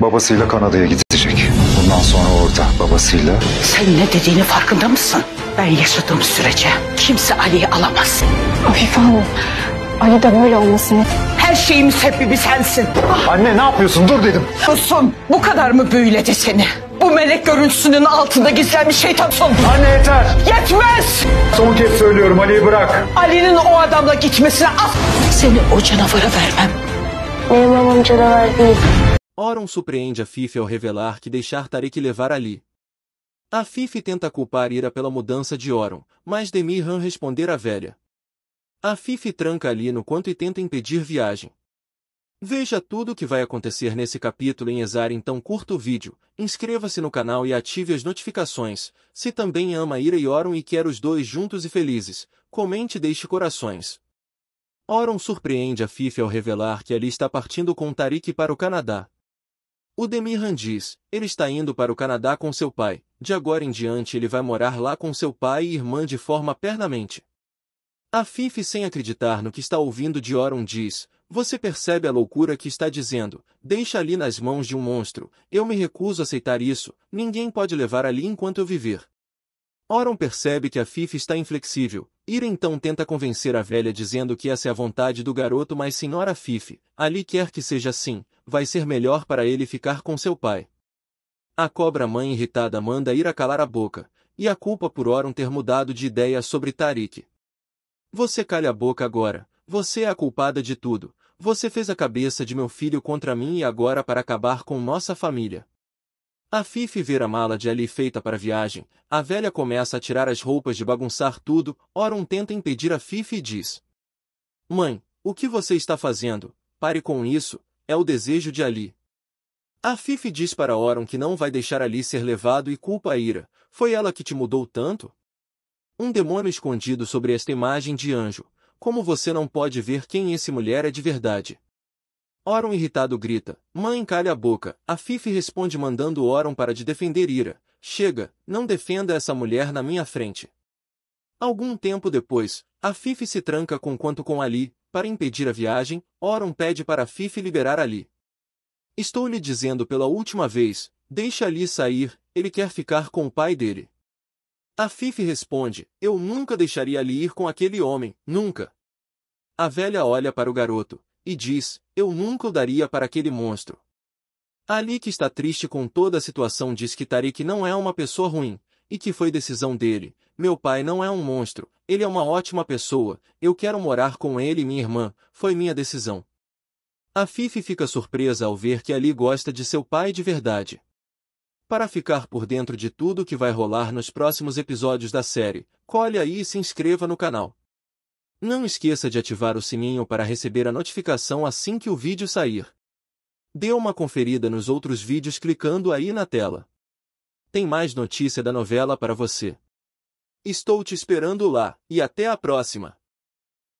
Babasıyla Kanada'ya gidecek. Bundan sonra orada babasıyla... Sen ne dediğini farkında mısın? Ben yaşadığım sürece kimse Ali'yi alamaz. Afife Hanım, Ali de böyle olmasın. Her şeyin müsebbibi sensin. Anne ne yapıyorsun? Dur dedim. Dursun, bu kadar mı büyüledi seni? Bu melek görüntüsünün altında gizlenmiş şeytan son. Anne yeter. Yetmez. Son kez söylüyorum Ali'yi bırak. Ali'nin o adamla gitmesine az. Ah! Seni o canavara vermem. Benim babam canavar değil. Oron surpreende a Fifi ao revelar que deixar Tarek levar ali. A Fifi tenta culpar Ira pela mudança de Oron, mas Han responder à velha. A Fifi tranca ali no quanto e tenta impedir viagem. Veja tudo o que vai acontecer nesse capítulo em Exar em tão curto vídeo, inscreva-se no canal e ative as notificações, se também ama Ira e Oron e quer os dois juntos e felizes, comente e deixe corações. Oron surpreende a Fifi ao revelar que ali está partindo com Tarik para o Canadá. O Demirhan diz, ele está indo para o Canadá com seu pai, de agora em diante ele vai morar lá com seu pai e irmã de forma pernamente. A Fife, sem acreditar no que está ouvindo de Oron, diz, você percebe a loucura que está dizendo, deixa ali nas mãos de um monstro, eu me recuso a aceitar isso, ninguém pode levar ali enquanto eu viver. Oron percebe que a Fife está inflexível. Ira então tenta convencer a velha dizendo que essa é a vontade do garoto, mas senhora Fife, ali quer que seja assim, vai ser melhor para ele ficar com seu pai. A cobra-mãe irritada manda ir a calar a boca, e a culpa por Oron ter mudado de ideia sobre Tarik. Você calha a boca agora, você é a culpada de tudo, você fez a cabeça de meu filho contra mim e agora para acabar com nossa família. A Fifi vê a mala de Ali feita para a viagem, a velha começa a tirar as roupas de bagunçar tudo, Oron tenta impedir a Fifi e diz. Mãe, o que você está fazendo? Pare com isso, é o desejo de Ali. A Fifi diz para Oron que não vai deixar Ali ser levado e culpa a Ira. Foi ela que te mudou tanto? Um demônio escondido sobre esta imagem de anjo. Como você não pode ver quem esse mulher é de verdade? Oron irritado grita. Mãe calha a boca. A Fifi responde mandando Oron para de defender Ira. Chega, não defenda essa mulher na minha frente. Algum tempo depois, a Fifi se tranca com quanto com Ali, para impedir a viagem, Oron pede para Fifi liberar Ali. Estou lhe dizendo pela última vez, deixa Ali sair, ele quer ficar com o pai dele. A Fifi responde, eu nunca deixaria Ali ir com aquele homem, nunca. A velha olha para o garoto, e diz, eu nunca o daria para aquele monstro. Ali que está triste com toda a situação diz que Tariq não é uma pessoa ruim, e que foi decisão dele, meu pai não é um monstro, ele é uma ótima pessoa, eu quero morar com ele e minha irmã, foi minha decisão. A Fifi fica surpresa ao ver que Ali gosta de seu pai de verdade. Para ficar por dentro de tudo que vai rolar nos próximos episódios da série, colhe aí e se inscreva no canal. Não esqueça de ativar o sininho para receber a notificação assim que o vídeo sair. Dê uma conferida nos outros vídeos clicando aí na tela. Tem mais notícia da novela para você. Estou te esperando lá, e até a próxima!